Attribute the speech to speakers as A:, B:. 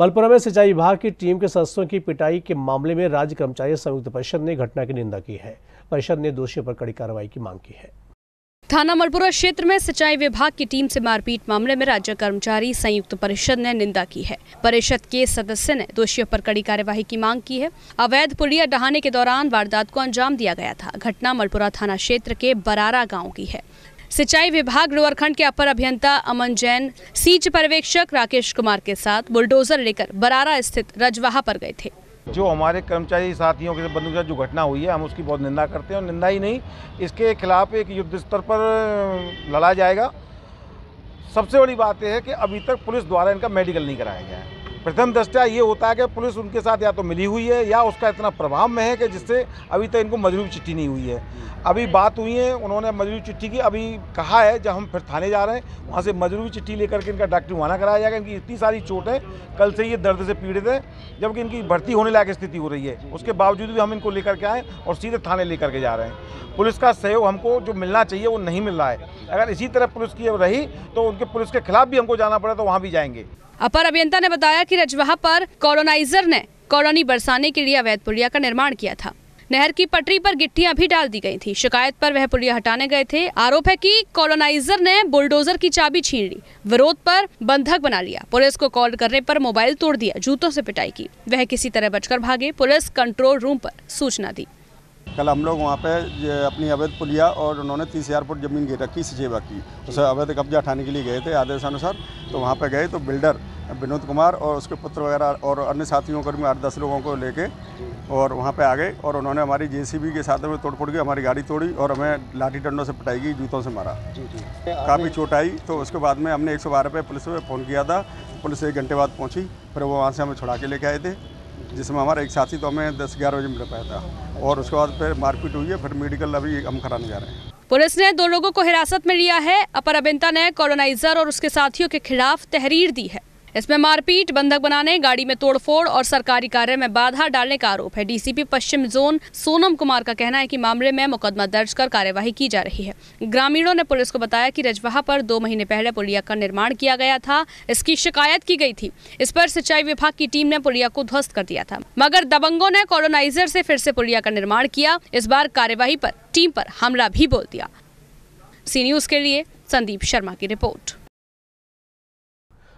A: मलपुरा में सिंचाई विभाग की टीम के सदस्यों की पिटाई के मामले में राज्य कर्मचारी संयुक्त परिषद ने घटना की निंदा की है परिषद ने दोषियों पर कड़ी कार्रवाई की मांग की है
B: थाना मलपुरा क्षेत्र में सिंचाई विभाग की टीम से मारपीट मामले में राज्य कर्मचारी संयुक्त परिषद ने निंदा की है परिषद के सदस्य ने दोषियों पर कड़ी कार्यवाही की मांग की है अवैध पुलिया डहाने के दौरान वारदात को अंजाम दिया गया था घटना मलपुरा थाना क्षेत्र के बरारा गांव की है सिंचाई विभाग रुअरखंड के अपर अभियंता अमन जैन सीच पर्यवेक्षक राकेश कुमार के साथ बुलडोजर लेकर बरारा स्थित रजवाहा पर गए थे
C: जो हमारे कर्मचारी साथियों के बंदूक जो घटना हुई है हम उसकी बहुत निंदा करते हैं और निंदा ही नहीं इसके खिलाफ एक युद्ध स्तर पर लड़ा जाएगा सबसे बड़ी बात यह है कि अभी तक पुलिस द्वारा इनका मेडिकल नहीं कराया गया है प्रथम दृष्टया ये होता है कि पुलिस उनके साथ या तो मिली हुई है या उसका इतना प्रभाव में है कि जिससे अभी तक इनको मजबूरी चिट्ठी नहीं हुई है अभी बात हुई है उन्होंने मजबूरी चिट्ठी की अभी कहा है जब हम फिर थाने जा रहे हैं वहाँ से मजबूरी चिट्ठी लेकर के इनका डॉक्टर वाना कराया जाएगा इनकी इतनी सारी चोट है कल से ये दर्द से पीड़ित है जबकि इनकी भर्ती होने लायक स्थिति हो रही है उसके बावजूद भी हम इनको लेकर के आए और सीधे थाने लेकर के जा रहे हैं पुलिस का सहयोग हमको जो मिलना चाहिए वो नहीं मिल रहा है अगर इसी तरह पुलिस की रही तो उनके पुलिस के खिलाफ भी हमको जाना पड़ा तो वहाँ भी जाएंगे
B: अपर अभियंता ने बताया कि रजवाहा पर कॉलोनाइजर ने कॉलोनी बरसाने के लिए अवैध पुलिया का निर्माण किया था नहर की पटरी पर गिट्टियां भी डाल दी गई थी शिकायत पर वह पुलिया हटाने गए थे आरोप है कि कॉलोनाइजर ने बुलडोजर की चाबी छीन ली विरोध पर बंधक बना लिया पुलिस को कॉल करने पर मोबाइल तोड़ दिया जूतों से पिटाई की वह किसी तरह बचकर भागे पुलिस कंट्रोल रूम पर सूचना दी
D: कल हम लोग वहाँ पे अपनी अवैध पुलिया और उन्होंने तीस हज़ार फुट जमीन गिर रखी सेवा की उसे अवैध कब्जा हटाने के लिए गए थे आदेश अनुसार तो वहाँ पे गए तो बिल्डर विनोद कुमार और उसके पुत्र वगैरह और अन्य साथियों कर्मी आठ दस लोगों को लेके और वहाँ पे आ गए और उन्होंने हमारी जेसीबी के साथ में तोड़ फोड़ के हमारी गाड़ी तोड़ी और हमें लाठी डंडों से पिटाई की जूतों से मारा काफ़ी चोट आई तो उसके बाद में हमने एक सौ बारह पे पुलिस में फ़ोन किया था पुलिस एक घंटे बाद पहुँची फिर वो वहाँ से हमें छुड़ा के लेके आए थे जिसमें हमारा एक साथी तो हमें दस ग्यारह बजे मिल पाया था और उसके बाद फिर मारपीट हुई है फिर मेडिकल अभी हम कराने जा रहे हैं
B: पुलिस ने दो लोगों को हिरासत में लिया है अपर अभिनता ने कॉलोनाइजर और उसके साथियों के खिलाफ तहरीर दी है इसमें मारपीट बंधक बनाने गाड़ी में तोड़फोड़ और सरकारी कार्य में बाधा डालने का आरोप है डीसीपी पश्चिम जोन सोनम कुमार का कहना है कि मामले में मुकदमा दर्ज कर कार्यवाही की जा रही है ग्रामीणों ने पुलिस को बताया कि रजवाहा पर दो महीने पहले पुलिया का निर्माण किया गया था इसकी शिकायत की गई थी इस पर सिंचाई विभाग की टीम ने पुलिया को ध्वस्त कर दिया था मगर दबंगों ने कॉलोनाइजर से फिर से पुलिया का निर्माण किया इस बार कार्यवाही पर टीम पर हमला भी बोल दिया सी न्यूज के लिए संदीप शर्मा की रिपोर्ट